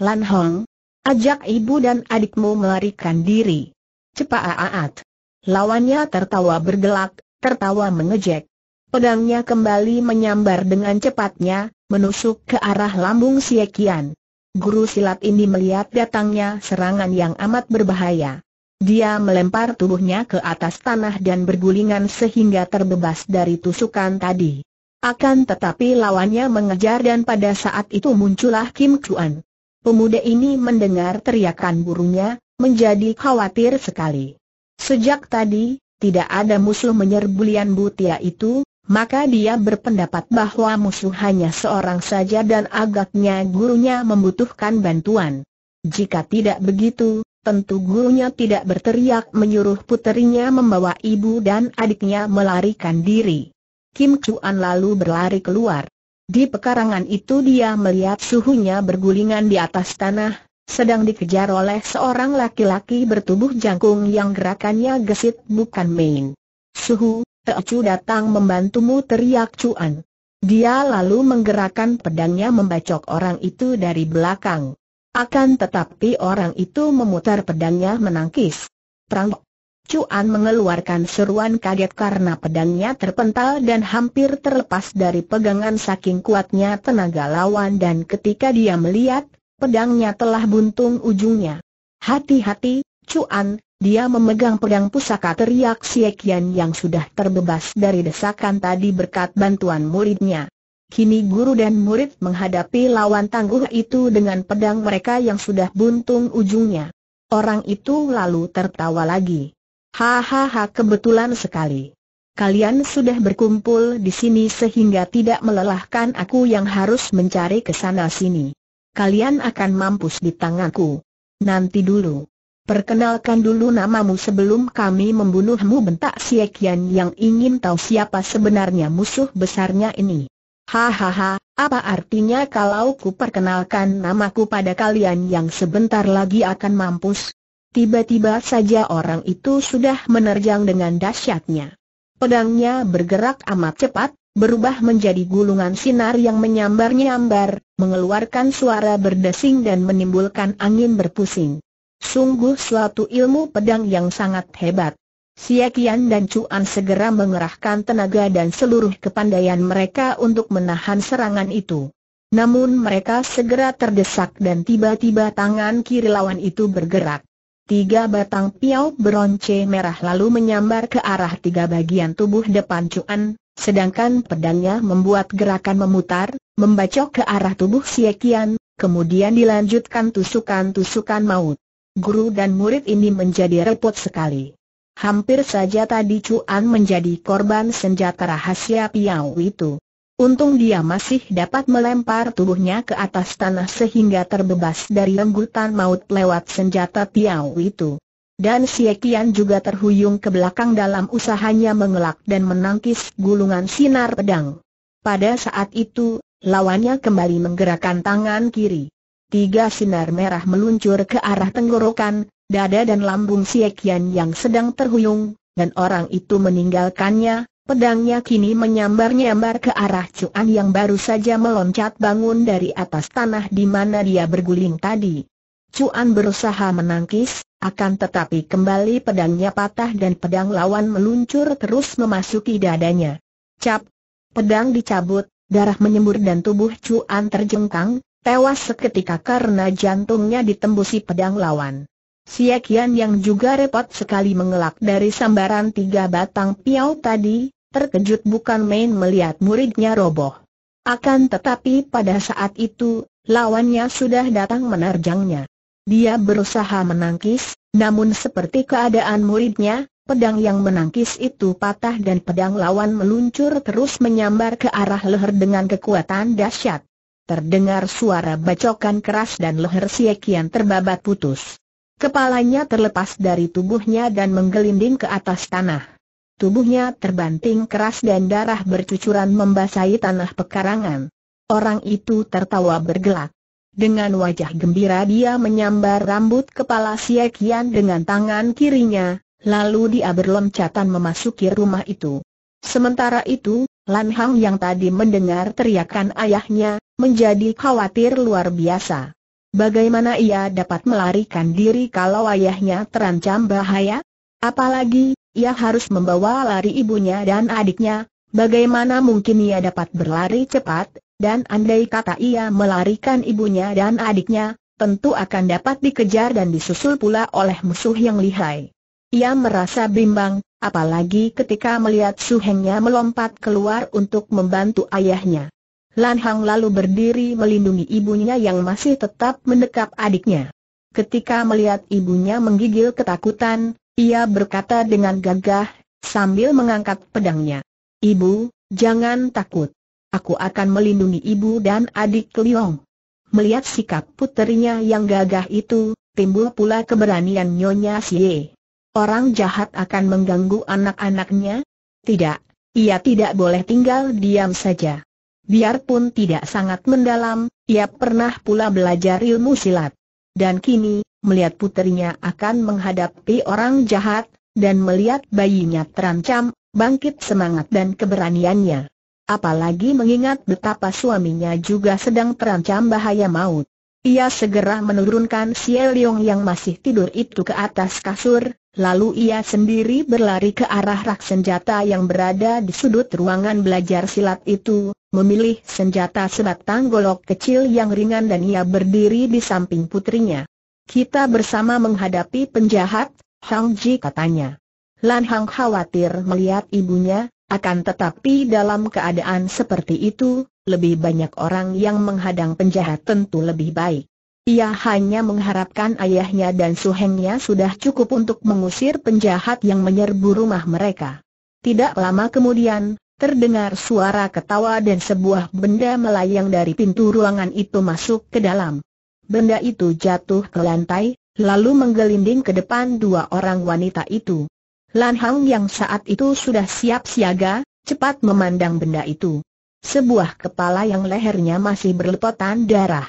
Lan Hong, ajak ibu dan adikmu melarikan diri. Cepat! Lawannya tertawa bergelak, tertawa mengejek. Pedangnya kembali menyambar dengan cepatnya, menusuk ke arah lambung Siakian guru silat ini melihat datangnya serangan yang amat berbahaya. Dia melempar tubuhnya ke atas tanah dan bergulingan sehingga terbebas dari tusukan tadi. Akan tetapi lawannya mengejar dan pada saat itu muncullah Kim Chuan. Pemuda ini mendengar teriakan gurunya, menjadi khawatir sekali. Sejak tadi, tidak ada musuh menyerbu Lian Butia itu, maka dia berpendapat bahwa musuh hanya seorang saja dan agaknya gurunya membutuhkan bantuan. Jika tidak begitu, tentu gurunya tidak berteriak menyuruh puterinya membawa ibu dan adiknya melarikan diri. Kim Chuan lalu berlari keluar. Di pekarangan itu dia melihat suhunya bergulingan di atas tanah, sedang dikejar oleh seorang laki-laki bertubuh jangkung yang gerakannya gesit bukan main. Suhu, Teocu datang membantumu teriak Cuan. Dia lalu menggerakkan pedangnya membacok orang itu dari belakang. Akan tetapi orang itu memutar pedangnya menangkis. Perang Cuan mengeluarkan seruan kaget karena pedangnya terpental dan hampir terlepas dari pegangan saking kuatnya tenaga lawan dan ketika dia melihat, pedangnya telah buntung ujungnya. Hati-hati, Cuan, dia memegang pedang pusaka teriak Siekian yang sudah terbebas dari desakan tadi berkat bantuan muridnya. Kini guru dan murid menghadapi lawan tangguh itu dengan pedang mereka yang sudah buntung ujungnya. Orang itu lalu tertawa lagi. Hahaha kebetulan sekali. Kalian sudah berkumpul di sini sehingga tidak melelahkan aku yang harus mencari ke sana sini. Kalian akan mampus di tanganku. Nanti dulu. Perkenalkan dulu namamu sebelum kami membunuhmu bentak Siekian yang ingin tahu siapa sebenarnya musuh besarnya ini. Hahaha, apa artinya kalau ku perkenalkan namaku pada kalian yang sebentar lagi akan mampus? Tiba-tiba saja orang itu sudah menerjang dengan dahsyatnya. Pedangnya bergerak amat cepat, berubah menjadi gulungan sinar yang menyambar-nyambar, mengeluarkan suara berdesing dan menimbulkan angin berpusing. Sungguh suatu ilmu pedang yang sangat hebat. Siakian dan Cuan segera mengerahkan tenaga dan seluruh kepandaian mereka untuk menahan serangan itu. Namun mereka segera terdesak dan tiba-tiba tangan kiri lawan itu bergerak. Tiga batang piau beronce merah lalu menyambar ke arah tiga bagian tubuh depan Cuan, sedangkan pedangnya membuat gerakan memutar, membacok ke arah tubuh Siakian, kemudian dilanjutkan tusukan-tusukan maut guru dan murid ini menjadi repot sekali. Hampir saja tadi Cuan menjadi korban senjata rahasia Piau itu. Untung dia masih dapat melempar tubuhnya ke atas tanah sehingga terbebas dari lenggutan maut lewat senjata Piau itu. Dan Siekian juga terhuyung ke belakang dalam usahanya mengelak dan menangkis gulungan sinar pedang. Pada saat itu, lawannya kembali menggerakkan tangan kiri tiga sinar merah meluncur ke arah tenggorokan, dada dan lambung Siakian yang sedang terhuyung, dan orang itu meninggalkannya, pedangnya kini menyambar-nyambar ke arah Cuan yang baru saja meloncat bangun dari atas tanah di mana dia berguling tadi. Cuan berusaha menangkis, akan tetapi kembali pedangnya patah dan pedang lawan meluncur terus memasuki dadanya. Cap! Pedang dicabut, darah menyembur dan tubuh Cuan terjengkang, tewas seketika karena jantungnya ditembusi pedang lawan. Siakian yang juga repot sekali mengelak dari sambaran tiga batang piau tadi, terkejut bukan main melihat muridnya roboh. Akan tetapi pada saat itu, lawannya sudah datang menerjangnya. Dia berusaha menangkis, namun seperti keadaan muridnya, pedang yang menangkis itu patah dan pedang lawan meluncur terus menyambar ke arah leher dengan kekuatan dahsyat terdengar suara bacokan keras dan leher Siekian terbabat putus. Kepalanya terlepas dari tubuhnya dan menggelinding ke atas tanah. Tubuhnya terbanting keras dan darah bercucuran membasahi tanah pekarangan. Orang itu tertawa bergelak. Dengan wajah gembira dia menyambar rambut kepala Siekian dengan tangan kirinya, lalu dia berloncatan memasuki rumah itu. Sementara itu, Lan Hao yang tadi mendengar teriakan ayahnya, menjadi khawatir luar biasa. Bagaimana ia dapat melarikan diri kalau ayahnya terancam bahaya? Apalagi, ia harus membawa lari ibunya dan adiknya, bagaimana mungkin ia dapat berlari cepat, dan andai kata ia melarikan ibunya dan adiknya, tentu akan dapat dikejar dan disusul pula oleh musuh yang lihai. Ia merasa bimbang, Apalagi ketika melihat suhengnya melompat keluar untuk membantu ayahnya. Lan Hang lalu berdiri melindungi ibunya yang masih tetap mendekap adiknya. Ketika melihat ibunya menggigil ketakutan, ia berkata dengan gagah, sambil mengangkat pedangnya. Ibu, jangan takut. Aku akan melindungi ibu dan adik Liong. Melihat sikap puterinya yang gagah itu, timbul pula keberanian Nyonya Xie. Orang jahat akan mengganggu anak-anaknya? Tidak, ia tidak boleh tinggal diam saja. Biarpun tidak sangat mendalam, ia pernah pula belajar ilmu silat. Dan kini, melihat putrinya akan menghadapi orang jahat, dan melihat bayinya terancam, bangkit semangat dan keberaniannya. Apalagi mengingat betapa suaminya juga sedang terancam bahaya maut. Ia segera menurunkan si Leong yang masih tidur itu ke atas kasur, lalu ia sendiri berlari ke arah rak senjata yang berada di sudut ruangan belajar silat itu, memilih senjata sebatang golok kecil yang ringan dan ia berdiri di samping putrinya. Kita bersama menghadapi penjahat, Hang Ji katanya. Lan Hang khawatir melihat ibunya, akan tetapi dalam keadaan seperti itu, lebih banyak orang yang menghadang penjahat tentu lebih baik. Ia hanya mengharapkan ayahnya dan suhengnya sudah cukup untuk mengusir penjahat yang menyerbu rumah mereka. Tidak lama kemudian, terdengar suara ketawa dan sebuah benda melayang dari pintu ruangan itu masuk ke dalam. Benda itu jatuh ke lantai, lalu menggelinding ke depan dua orang wanita itu. Lan Hang yang saat itu sudah siap siaga, cepat memandang benda itu sebuah kepala yang lehernya masih berlepotan darah.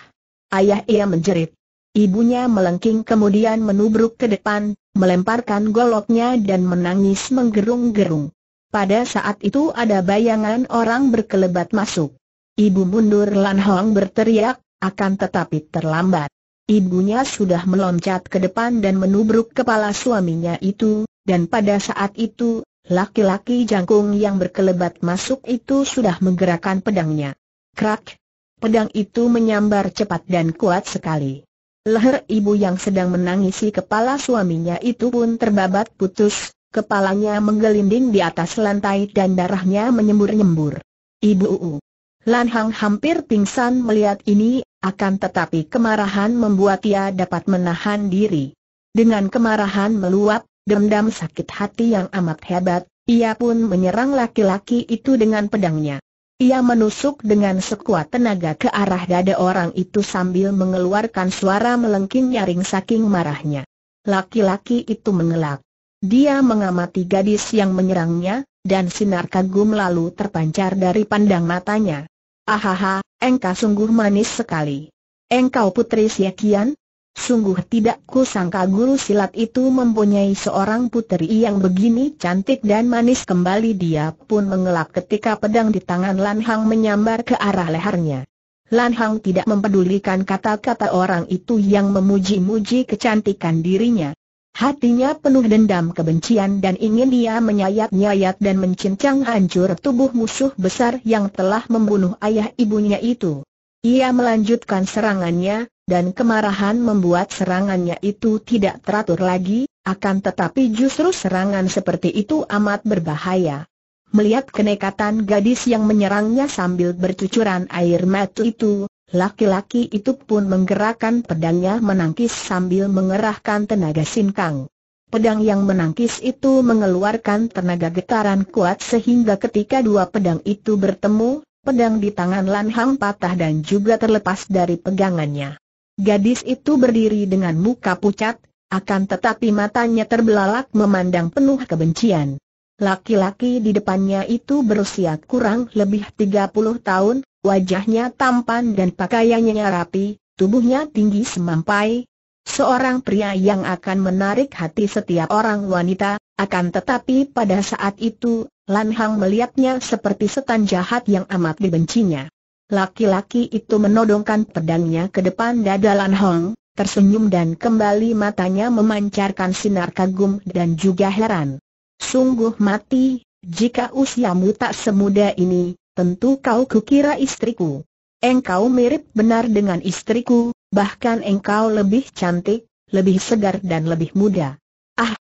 Ayah ia menjerit. Ibunya melengking kemudian menubruk ke depan, melemparkan goloknya dan menangis menggerung-gerung. Pada saat itu ada bayangan orang berkelebat masuk. Ibu mundur Lan Hong berteriak, akan tetapi terlambat. Ibunya sudah meloncat ke depan dan menubruk kepala suaminya itu, dan pada saat itu, Laki-laki jangkung yang berkelebat masuk itu sudah menggerakkan pedangnya. Krak! Pedang itu menyambar cepat dan kuat sekali. Leher ibu yang sedang menangisi kepala suaminya itu pun terbabat putus, kepalanya menggelinding di atas lantai dan darahnya menyembur-nyembur. Ibu Uu. Lan Hang hampir pingsan melihat ini, akan tetapi kemarahan membuat ia dapat menahan diri. Dengan kemarahan meluap, dendam sakit hati yang amat hebat, ia pun menyerang laki-laki itu dengan pedangnya. Ia menusuk dengan sekuat tenaga ke arah dada orang itu sambil mengeluarkan suara melengking nyaring saking marahnya. Laki-laki itu mengelak. Dia mengamati gadis yang menyerangnya, dan sinar kagum lalu terpancar dari pandang matanya. Ahaha, engkau sungguh manis sekali. Engkau putri siakian? Sungguh tidak kusangka guru silat itu mempunyai seorang puteri yang begini cantik dan manis kembali dia pun mengelak ketika pedang di tangan Lan Hang menyambar ke arah lehernya. Lan Hang tidak mempedulikan kata-kata orang itu yang memuji-muji kecantikan dirinya. Hatinya penuh dendam kebencian dan ingin dia menyayat-nyayat dan mencincang hancur tubuh musuh besar yang telah membunuh ayah ibunya itu. Ia melanjutkan serangannya, dan kemarahan membuat serangannya itu tidak teratur lagi, akan tetapi justru serangan seperti itu amat berbahaya. Melihat kenekatan gadis yang menyerangnya sambil bercucuran air mata itu, laki-laki itu pun menggerakkan pedangnya menangkis sambil mengerahkan tenaga sinkang. Pedang yang menangkis itu mengeluarkan tenaga getaran kuat sehingga ketika dua pedang itu bertemu, pedang di tangan Lan Hang patah dan juga terlepas dari pegangannya. Gadis itu berdiri dengan muka pucat, akan tetapi matanya terbelalak memandang penuh kebencian. Laki-laki di depannya itu berusia kurang lebih 30 tahun, wajahnya tampan dan pakaiannya rapi, tubuhnya tinggi semampai. Seorang pria yang akan menarik hati setiap orang wanita, akan tetapi pada saat itu, Lan Hang melihatnya seperti setan jahat yang amat dibencinya. Laki-laki itu menodongkan pedangnya ke depan dada Lan Hong, tersenyum dan kembali matanya memancarkan sinar kagum dan juga heran. Sungguh mati, jika usiamu tak semuda ini, tentu kau kukira istriku. Engkau mirip benar dengan istriku, bahkan engkau lebih cantik, lebih segar dan lebih muda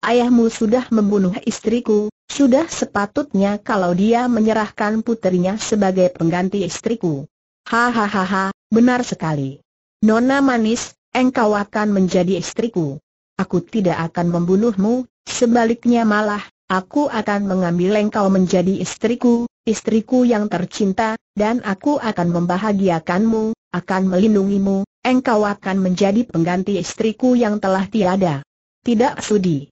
ayahmu sudah membunuh istriku, sudah sepatutnya kalau dia menyerahkan putrinya sebagai pengganti istriku. Hahaha, benar sekali. Nona manis, engkau akan menjadi istriku. Aku tidak akan membunuhmu, sebaliknya malah, aku akan mengambil engkau menjadi istriku, istriku yang tercinta, dan aku akan membahagiakanmu, akan melindungimu, engkau akan menjadi pengganti istriku yang telah tiada. Tidak sudi.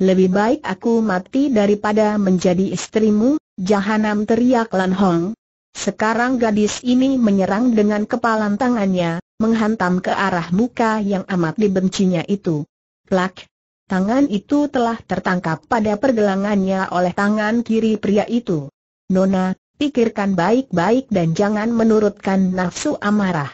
Lebih baik aku mati daripada menjadi istrimu, jahanam teriak Lan Hong. Sekarang gadis ini menyerang dengan kepalan tangannya, menghantam ke arah muka yang amat dibencinya itu. Plak! Tangan itu telah tertangkap pada pergelangannya oleh tangan kiri pria itu. Nona, pikirkan baik-baik dan jangan menurutkan nafsu amarah.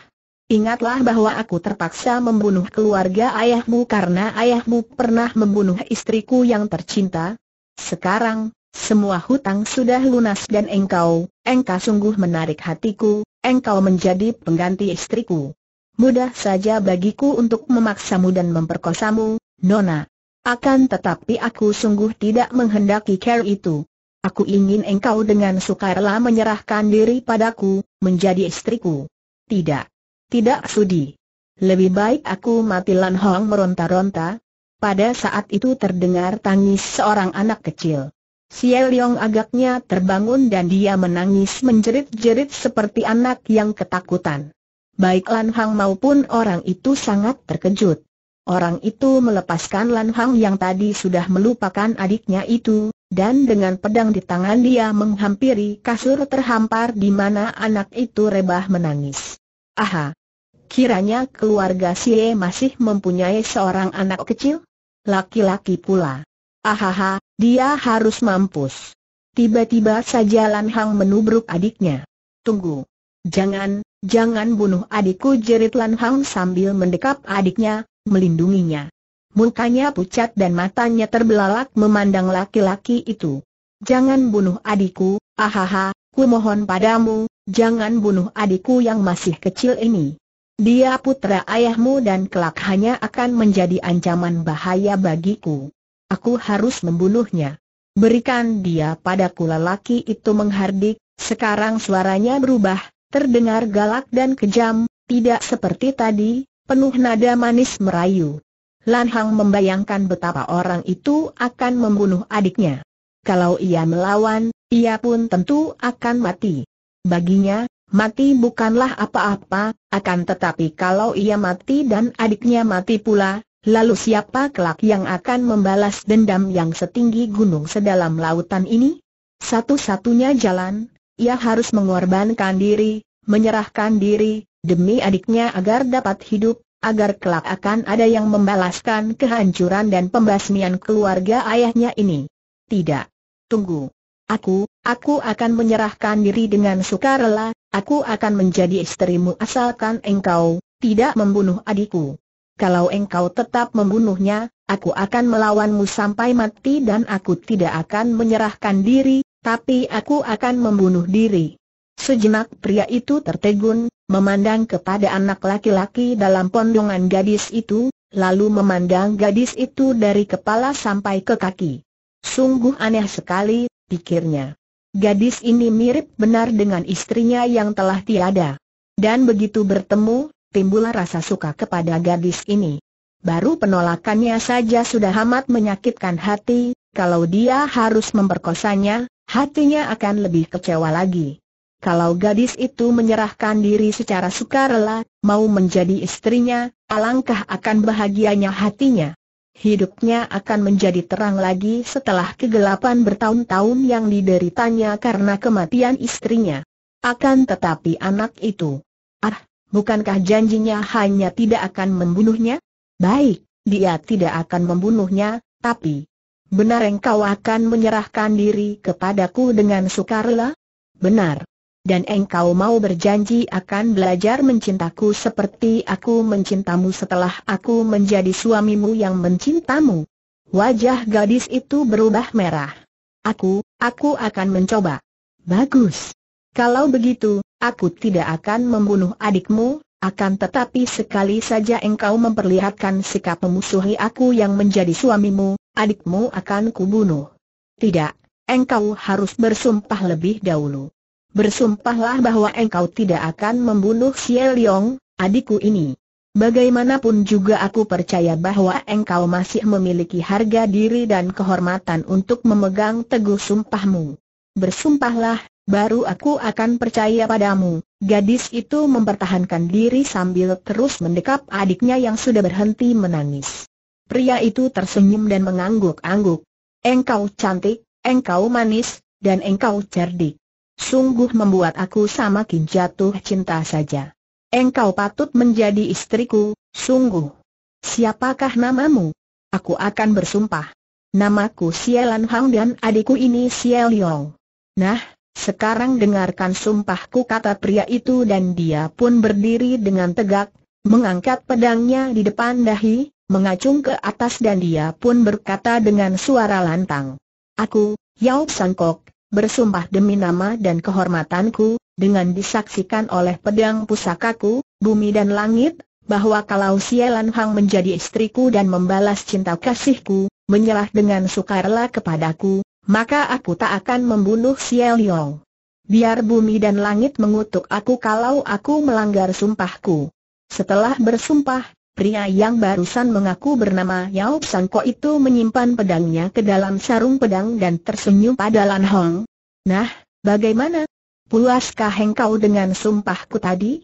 Ingatlah bahwa aku terpaksa membunuh keluarga ayahmu karena ayahmu pernah membunuh istriku yang tercinta. Sekarang, semua hutang sudah lunas dan engkau, engkau sungguh menarik hatiku, engkau menjadi pengganti istriku. Mudah saja bagiku untuk memaksamu dan memperkosamu, Nona. Akan tetapi aku sungguh tidak menghendaki care itu. Aku ingin engkau dengan sukarela menyerahkan diri padaku, menjadi istriku. Tidak. Tidak sudi. Lebih baik aku mati Lan Hong meronta-ronta. Pada saat itu terdengar tangis seorang anak kecil. Xie Liang agaknya terbangun dan dia menangis menjerit-jerit seperti anak yang ketakutan. Baik Lan Hang maupun orang itu sangat terkejut. Orang itu melepaskan Lan Hang yang tadi sudah melupakan adiknya itu, dan dengan pedang di tangan dia menghampiri kasur terhampar di mana anak itu rebah menangis. Aha. Kiranya keluarga Sie masih mempunyai seorang anak kecil? Laki-laki pula. Ahaha, dia harus mampus. Tiba-tiba saja Lan Hang menubruk adiknya. Tunggu. Jangan, jangan bunuh adikku jerit Lan Hang sambil mendekap adiknya, melindunginya. Mukanya pucat dan matanya terbelalak memandang laki-laki itu. Jangan bunuh adikku, ahaha, ku mohon padamu, Jangan bunuh adikku yang masih kecil ini. Dia putra ayahmu dan kelak hanya akan menjadi ancaman bahaya bagiku. Aku harus membunuhnya. Berikan dia padaku lelaki itu menghardik, sekarang suaranya berubah, terdengar galak dan kejam, tidak seperti tadi, penuh nada manis merayu. Lan Hang membayangkan betapa orang itu akan membunuh adiknya. Kalau ia melawan, ia pun tentu akan mati. Baginya, mati bukanlah apa-apa, akan tetapi kalau ia mati dan adiknya mati pula, lalu siapa kelak yang akan membalas dendam yang setinggi gunung sedalam lautan ini? Satu-satunya jalan, ia harus mengorbankan diri, menyerahkan diri, demi adiknya agar dapat hidup, agar kelak akan ada yang membalaskan kehancuran dan pembasmian keluarga ayahnya ini. Tidak. Tunggu. Aku, Aku akan menyerahkan diri dengan sukarela, aku akan menjadi istrimu asalkan engkau tidak membunuh adikku. Kalau engkau tetap membunuhnya, aku akan melawanmu sampai mati dan aku tidak akan menyerahkan diri, tapi aku akan membunuh diri. Sejenak pria itu tertegun, memandang kepada anak laki-laki dalam pondongan gadis itu, lalu memandang gadis itu dari kepala sampai ke kaki. Sungguh aneh sekali, pikirnya. Gadis ini mirip benar dengan istrinya yang telah tiada. Dan begitu bertemu, timbullah rasa suka kepada gadis ini. Baru penolakannya saja sudah amat menyakitkan hati, kalau dia harus memperkosanya, hatinya akan lebih kecewa lagi. Kalau gadis itu menyerahkan diri secara sukarela, mau menjadi istrinya, alangkah akan bahagianya hatinya hidupnya akan menjadi terang lagi setelah kegelapan bertahun-tahun yang dideritanya karena kematian istrinya. Akan tetapi anak itu, ah, bukankah janjinya hanya tidak akan membunuhnya? Baik, dia tidak akan membunuhnya, tapi benar engkau akan menyerahkan diri kepadaku dengan sukarela? Benar dan engkau mau berjanji akan belajar mencintaku seperti aku mencintamu setelah aku menjadi suamimu yang mencintamu. Wajah gadis itu berubah merah. Aku, aku akan mencoba. Bagus. Kalau begitu, aku tidak akan membunuh adikmu, akan tetapi sekali saja engkau memperlihatkan sikap memusuhi aku yang menjadi suamimu, adikmu akan kubunuh. Tidak, engkau harus bersumpah lebih dahulu. Bersumpahlah bahwa engkau tidak akan membunuh Xie Liong, adikku ini. Bagaimanapun juga aku percaya bahwa engkau masih memiliki harga diri dan kehormatan untuk memegang teguh sumpahmu. Bersumpahlah, baru aku akan percaya padamu. Gadis itu mempertahankan diri sambil terus mendekap adiknya yang sudah berhenti menangis. Pria itu tersenyum dan mengangguk-angguk. Engkau cantik, engkau manis, dan engkau cerdik sungguh membuat aku sama jatuh cinta saja. Engkau patut menjadi istriku, sungguh. Siapakah namamu? Aku akan bersumpah. Namaku Sialan Hang dan adikku ini Sial Yong. Nah, sekarang dengarkan sumpahku kata pria itu dan dia pun berdiri dengan tegak, mengangkat pedangnya di depan dahi, mengacung ke atas dan dia pun berkata dengan suara lantang. Aku, Yao Sangkok, bersumpah demi nama dan kehormatanku, dengan disaksikan oleh pedang pusakaku, bumi dan langit, bahwa kalau Sielan Hang menjadi istriku dan membalas cinta kasihku, menyerah dengan sukarela kepadaku, maka aku tak akan membunuh Sial Yong. Biar bumi dan langit mengutuk aku kalau aku melanggar sumpahku. Setelah bersumpah, Pria yang barusan mengaku bernama Yao Sangko itu menyimpan pedangnya ke dalam sarung pedang dan tersenyum pada Lan Hong. Nah, bagaimana? Puaskah engkau dengan sumpahku tadi?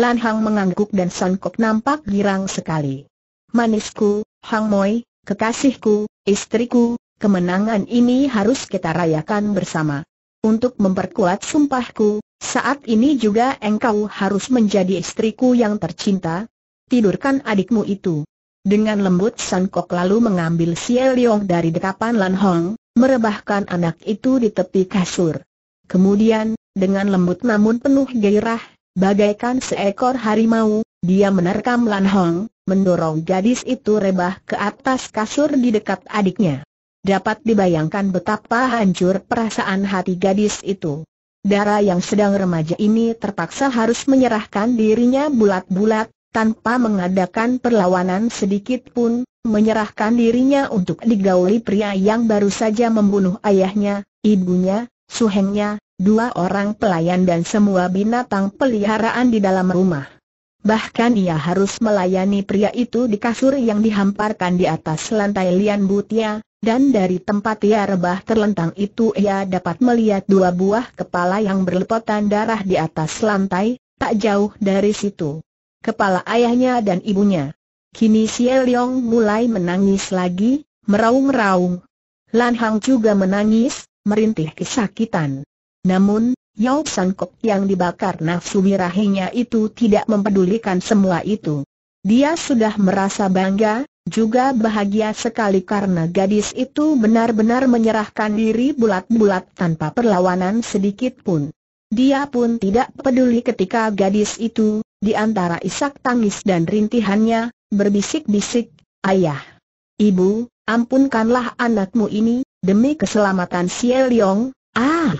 Lan Hong mengangguk dan Sangkok nampak girang sekali. Manisku, Hang Moi, kekasihku, istriku, kemenangan ini harus kita rayakan bersama. Untuk memperkuat sumpahku, saat ini juga engkau harus menjadi istriku yang tercinta, tidurkan adikmu itu. Dengan lembut San Kok lalu mengambil si Eliong dari dekapan Lan Hong, merebahkan anak itu di tepi kasur. Kemudian, dengan lembut namun penuh gairah, bagaikan seekor harimau, dia menerkam Lan Hong, mendorong gadis itu rebah ke atas kasur di dekat adiknya. Dapat dibayangkan betapa hancur perasaan hati gadis itu. Dara yang sedang remaja ini terpaksa harus menyerahkan dirinya bulat-bulat, tanpa mengadakan perlawanan sedikit pun, menyerahkan dirinya untuk digauli pria yang baru saja membunuh ayahnya, ibunya, suhengnya, dua orang pelayan dan semua binatang peliharaan di dalam rumah. Bahkan ia harus melayani pria itu di kasur yang dihamparkan di atas lantai lian butia, dan dari tempat ia rebah terlentang itu ia dapat melihat dua buah kepala yang berlepotan darah di atas lantai, tak jauh dari situ kepala ayahnya dan ibunya. Kini si Yong mulai menangis lagi, meraung-raung. Lan Hang juga menangis, merintih kesakitan. Namun, Yao Sangkok yang dibakar nafsu birahinya itu tidak mempedulikan semua itu. Dia sudah merasa bangga, juga bahagia sekali karena gadis itu benar-benar menyerahkan diri bulat-bulat tanpa perlawanan sedikit pun. Dia pun tidak peduli ketika gadis itu, di antara isak tangis dan rintihannya, berbisik-bisik, Ayah, Ibu, ampunkanlah anakmu ini, demi keselamatan Siel Yong. ah!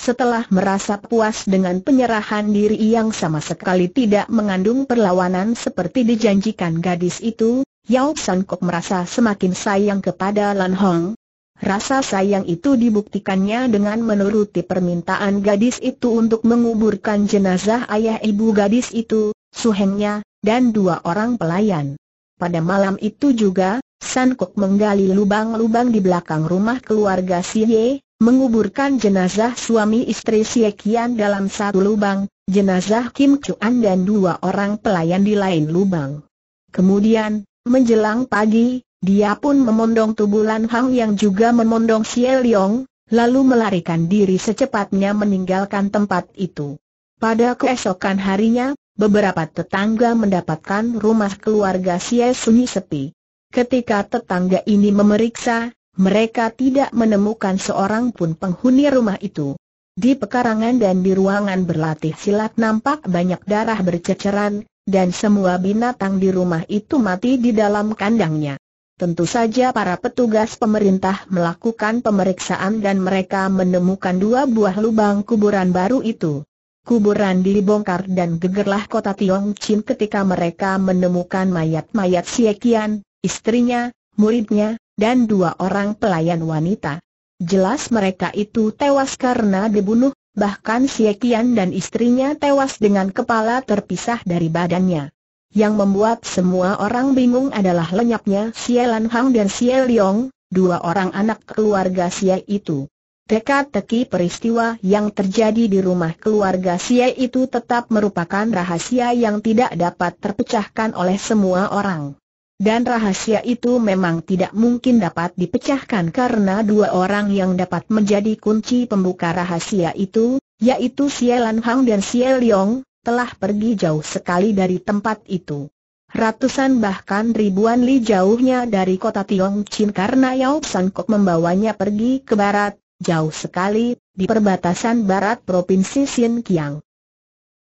Setelah merasa puas dengan penyerahan diri yang sama sekali tidak mengandung perlawanan seperti dijanjikan gadis itu, Yao San merasa semakin sayang kepada Lan Hong, Rasa sayang itu dibuktikannya dengan menuruti permintaan gadis itu untuk menguburkan jenazah ayah ibu gadis itu, suhengnya, dan dua orang pelayan. Pada malam itu juga, San menggali lubang-lubang di belakang rumah keluarga Si Ye, menguburkan jenazah suami istri Si Kian dalam satu lubang, jenazah Kim Chuan dan dua orang pelayan di lain lubang. Kemudian, menjelang pagi, dia pun memondong tubuh Lan Hang yang juga memondong Xie Liong, lalu melarikan diri secepatnya meninggalkan tempat itu. Pada keesokan harinya, beberapa tetangga mendapatkan rumah keluarga Xie Sunyi sepi. Ketika tetangga ini memeriksa, mereka tidak menemukan seorang pun penghuni rumah itu. Di pekarangan dan di ruangan berlatih silat nampak banyak darah berceceran, dan semua binatang di rumah itu mati di dalam kandangnya. Tentu saja para petugas pemerintah melakukan pemeriksaan dan mereka menemukan dua buah lubang kuburan baru itu. Kuburan dibongkar dan gegerlah kota Tiong Chin ketika mereka menemukan mayat-mayat Siekian, istrinya, muridnya, dan dua orang pelayan wanita. Jelas mereka itu tewas karena dibunuh, bahkan Siekian dan istrinya tewas dengan kepala terpisah dari badannya. Yang membuat semua orang bingung adalah lenyapnya Xie Lan Hang dan Xie Liong, dua orang anak keluarga Xie itu. Teka-teki peristiwa yang terjadi di rumah keluarga Xie itu tetap merupakan rahasia yang tidak dapat terpecahkan oleh semua orang. Dan rahasia itu memang tidak mungkin dapat dipecahkan karena dua orang yang dapat menjadi kunci pembuka rahasia itu, yaitu Xie Lan Hang dan Xie Liong, telah pergi jauh sekali dari tempat itu. Ratusan bahkan ribuan li jauhnya dari kota Tiong Chin karena Yao Kok membawanya pergi ke barat, jauh sekali, di perbatasan barat Provinsi Xinjiang.